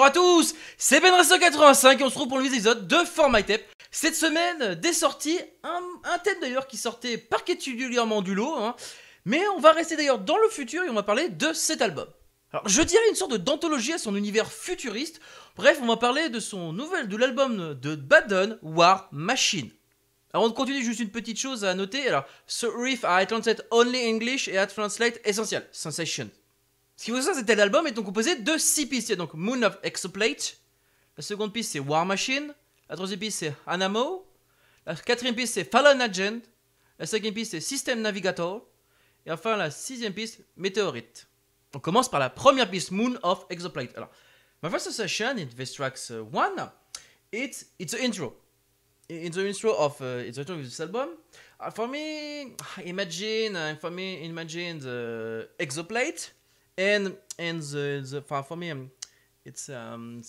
bonjour à tous, c'est ben 85 et on se retrouve pour le nouvel épisode de Formitep. Cette semaine, des sorties, un, thème d'ailleurs qui sortait particulièrement du lot, hein. mais on va rester d'ailleurs dans le futur et on va parler de cet album. Alors je dirais une sorte d'anthologie à son univers futuriste, bref on va parler de son nouvel, de l'album de Baden, War Machine. Avant de continuer, juste une petite chose à noter, alors, ce riff à translate Only English et à Translate Essential, Sensation. Ce qu'il faut savoir, c'est que tel album est composé de 6 pistes. Il y a donc Moon of Exoplate. La seconde piste, c'est War Machine. La troisième piste, c'est Anamo. La quatrième piste, c'est Fallen Agent. La cinquième piste, c'est System Navigator. Et enfin, la sixième piste, Météorite. On commence par la première piste, Moon of Exoplate. Alors, ma first session in this tracks 1, uh, C'est it's, it's the intro. It's the intro of, uh, it's intro of this album. Uh, for me, imagine, uh, for imagine the Exoplate and and the the for, for me um, it's um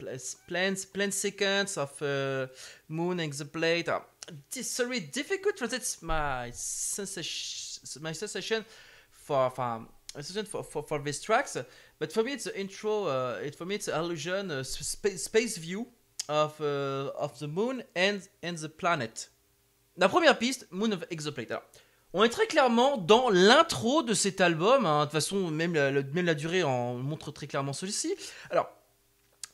it's plans plan seconds of uh, moon and the blade are uh, sorry difficult translates my sensation my sensation for for um, for, for, for these tracks but for me it's the intro uh, it for me it's allusion uh, space space view of uh, of the moon and and the planet la première piste moon of exoplate on est très clairement dans l'intro de cet album. Hein. De toute façon, même la, même la durée en montre très clairement celui-ci. Alors,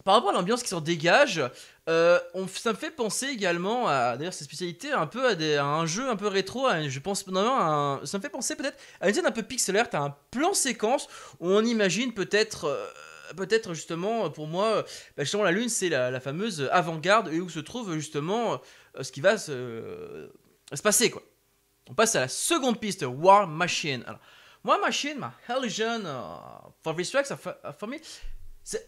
par rapport à l'ambiance qui s'en dégage, euh, on, ça me fait penser également à, d'ailleurs, cette spécialité, un peu à, un jeu un peu rétro. je pense, non, ça me fait penser peut-être à une scène un peu pixelaire. T'as un plan séquence où on imagine peut-être. Euh, peut-être justement pour moi, bah, justement la Lune c'est la, la, fameuse avant-garde et où se trouve justement euh, ce qui va se, se passer quoi. On passe à la seconde piste, War Machine. War Machine, my illusion euh, for this uh, for me, c'est.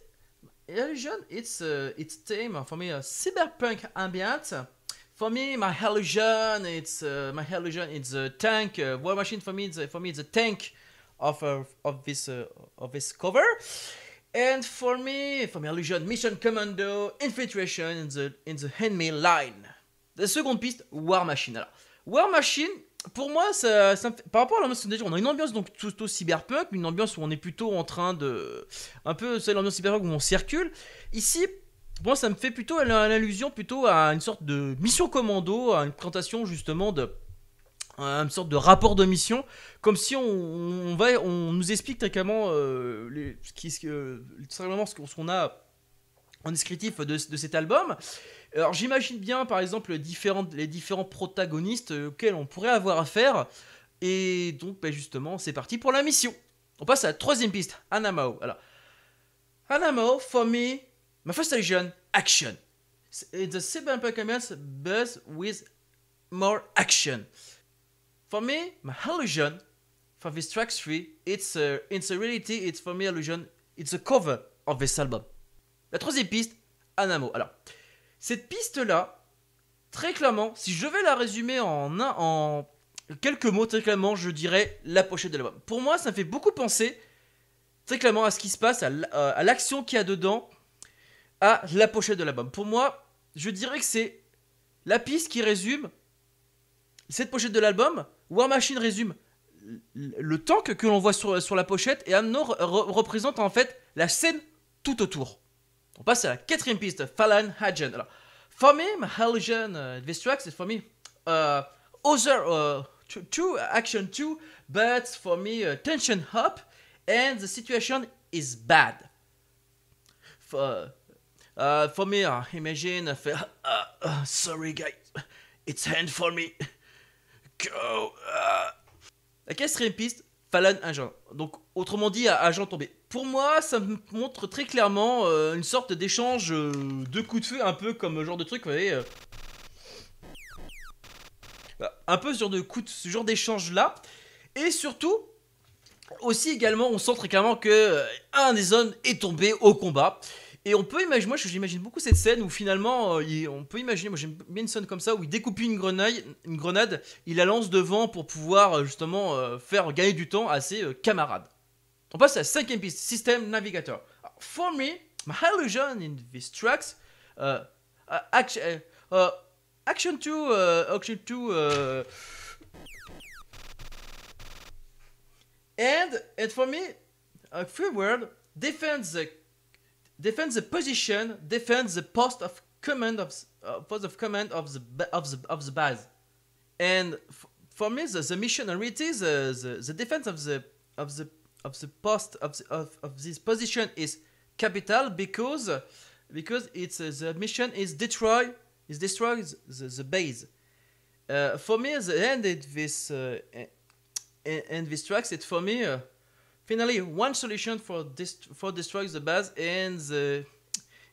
it's, uh, it's theme, for me, euh, cyberpunk ambient. For me, my illusion it's euh, my illusion it's a tank. War Machine, for me, it's, for me, it's a tank of, uh, this, uh, of this cover. And for me, for me, illusion, Mission Commando, Infiltration in the, in the Handmaid Line. La seconde piste, War Machine. War Machine, pour moi, par rapport à l'ambiance déjà, on a une ambiance donc tout, cyberpunk, une ambiance où on est plutôt en train de, un peu c'est l'ambiance cyberpunk où on circule. Ici, moi, ça me fait plutôt l'allusion plutôt à une sorte de mission commando, à une présentation justement de une sorte de rapport de mission, comme si on, va, on nous explique très euh, ce qui, ce qu'on a en descriptif de, de cet album. Alors j'imagine bien par exemple les différents, les différents protagonistes euh, auxquels on pourrait avoir affaire. Et donc ben justement c'est parti pour la mission. On passe à la troisième piste, Anamo. Alors, Anamo for me, ma first illusion, action. It's a seven performance buzz with more action. For me, my illusion for this track 3, it's a, reality, it's for me illusion, it's a cover of this album. La troisième piste, Anamo. Alors, cette piste-là, très clairement, si je vais la résumer en, en quelques mots, très clairement, je dirais la pochette de l'album. Pour moi, ça me fait beaucoup penser, très clairement, à ce qui se passe, euh, à l'action qu'il y a dedans, à la pochette de l'album. Pour moi, je dirais que c'est la piste qui résume cette pochette de l'album. War Machine résume le tank que l'on voit sur, la pochette et Anno représente en fait la scène tout autour. On passe à la quatrième piste, Fallen Hagen. Alors, pour moi, Vesturax, c'est Formim uh, Other uh, two, Action 2, but for me Tension hop, and the situation is bad. For, uh, for me, uh, imagine, ah, ah, ah, sorry guys, it's hand for me. Go. La quatrième piste, un agent. Donc, autrement dit, agent tombé. Pour moi, ça me montre très clairement euh, une sorte d'échange euh, de coups de feu, un peu comme genre de truc, vous voyez. Euh, bah, un peu sur de coup ce genre d'échange là. Et surtout, aussi également, on sent très clairement que un des hommes est tombé au combat. Et on peut imaginer, moi j'imagine beaucoup cette scène où finalement, euh, on peut imaginer, moi j'aime bien une scène comme ça, où il découpe une grenade, une grenade il la lance devant pour pouvoir euh, justement euh, faire gagner du temps à ses camarades. On passe à la cinquième piste, système navigateur. For me, my illusion in these tracks, uh, action, uh, action 2, action 2, and, and for me, a few world, defense the Defend the position, defend the post of command of uh, post of command of the of the of the base. And for me, the, the mission already the, the the defense of the of the of the post of the, of, of this position is capital because because it's uh, the mission is destroy is destroy the, the base. Uh, for me, the end it this uh, and this tracks it for me. Uh, Finally, one solution for this for the base and the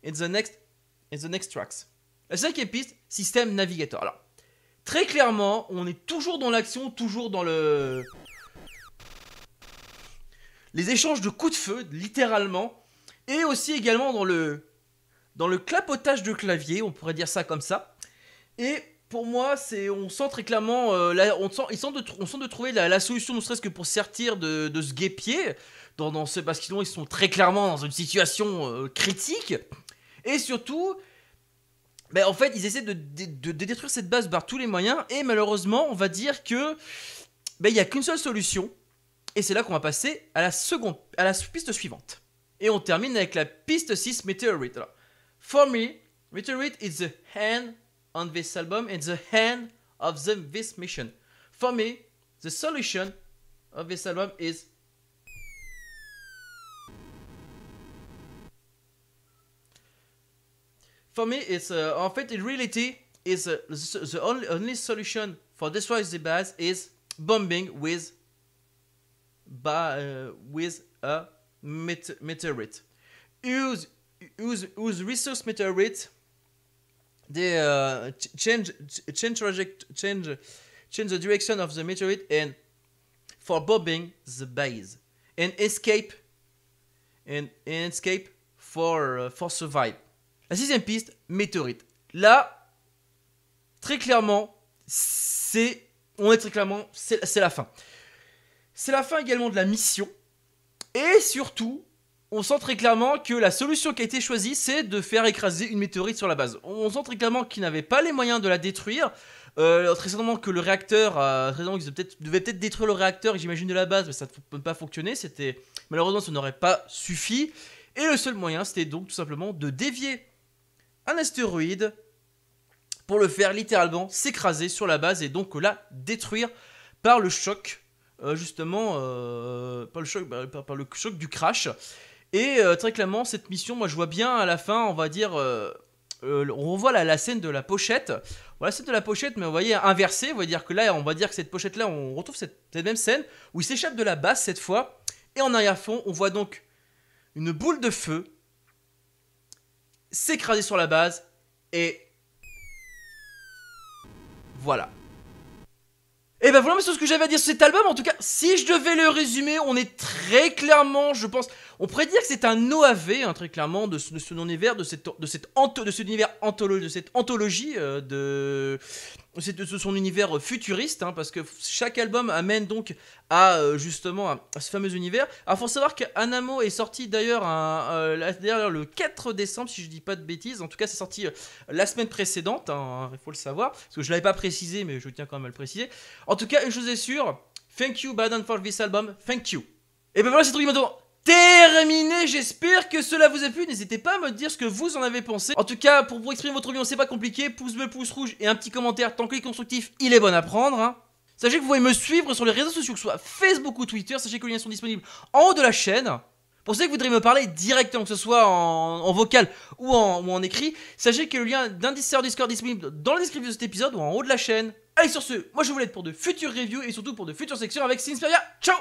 the next the next tracks. La cinquième piste, système navigateur. Alors, très clairement, on est toujours dans l'action, toujours dans le les échanges de coups de feu, littéralement, et aussi également dans le clapotage de clavier, on pourrait dire ça comme ça pour moi, c'est on sent très clairement, euh, on, sent, ils de, de trouver la, solution, ne serait-ce que pour sortir de, ce guépier, dans, dans ce, parce qu'ils ils sont très clairement dans une situation euh, critique. Et surtout, ben, en fait, ils essaient de, détruire cette base par tous les moyens. Et malheureusement, on va dire que ben, il n'y a qu'une seule solution. Et c'est là qu'on va passer à la, seconde, à la piste suivante. Et on termine avec la piste 6 Meteorite. Alors, for me, Meteorite is the hand on this album in the hand of the, this mission. For me, the solution of this album is For me, it's uh, en fait in reality is uh, the, the only, only solution for destroy the base is bombing with by, uh, with a meteorite. Use use use resource meteorite they uh, change change change change the direction of the meteorite and for bobbing the base and escape and, escape for uh, for survive. La sixième piste, Meteorite. Là, très clairement, c'est on est très clairement c'est la fin. C'est la fin également de la mission et surtout on sent très clairement que la solution qui a été choisie, c'est de faire écraser une météorite sur la base. On sent très clairement qu'ils n'avaient pas les moyens de la détruire. Euh, très certainement que le réacteur, euh, très certainement qu'ils devaient peut-être détruire le réacteur, j'imagine, de la base, mais ça ne peut pas fonctionner. C'était Malheureusement, ça n'aurait pas suffi. Et le seul moyen, c'était donc tout simplement de dévier un astéroïde pour le faire littéralement s'écraser sur la base et donc la détruire par le choc, euh, justement, le choc, bah, par le choc du crash. Et euh, très clairement, cette mission, moi je vois bien à la fin, on va dire, euh, euh, on revoit la, scène de la pochette. Voilà, scène de la pochette, mais vous voyez inversée. On va dire que là, on va dire que cette pochette-là, on retrouve cette, même scène où il s'échappe de la base cette fois. Et en arrière-fond, on voit donc une boule de feu s'écraser sur la base et voilà. Et eh ben voilà, mais c'est ce que j'avais à dire sur cet album. En tout cas, si je devais le résumer, on est très clairement, je pense, on pourrait dire que c'est un OAV, hein, très clairement, de, ce, univers, de, cette, de, cette de cet univers de cette anthologie, euh, de, son univers futuriste, hein, parce que chaque album amène donc à euh, justement ce fameux univers. Alors, ah, faut savoir qu'Anamo est sorti d'ailleurs euh, le 4 décembre, si je ne dis pas de bêtises. En tout cas, c'est sorti la semaine précédente, hein, il faut le savoir, parce que je l'avais pas précisé, mais je tiens quand même à le préciser. En tout cas, une chose est sûre, thank you Baden for this album, thank you. Et ben voilà, c'est tout qui terminé, j'espère que cela vous a plu, n'hésitez pas à me dire ce que vous en avez pensé. En tout cas, pour vous exprimer votre opinion, c'est pas compliqué, pouce bleu, pouce rouge et un petit commentaire, tant que les constructifs, il est bon à prendre. Hein. Sachez que vous pouvez me suivre sur les réseaux sociaux, que ce soit Facebook ou Twitter, sachez que les liens sont disponibles en haut de la chaîne. Pour ceux qui voudraient me parler directement, que ce soit en, vocal ou en, écrit, sachez que le lien d'un Discord est disponible dans la description de cet épisode ou en haut de la chaîne. Allez sur ce, moi je vous laisse pour de futures reviews et surtout pour de futures sections avec Sinsperia. Ciao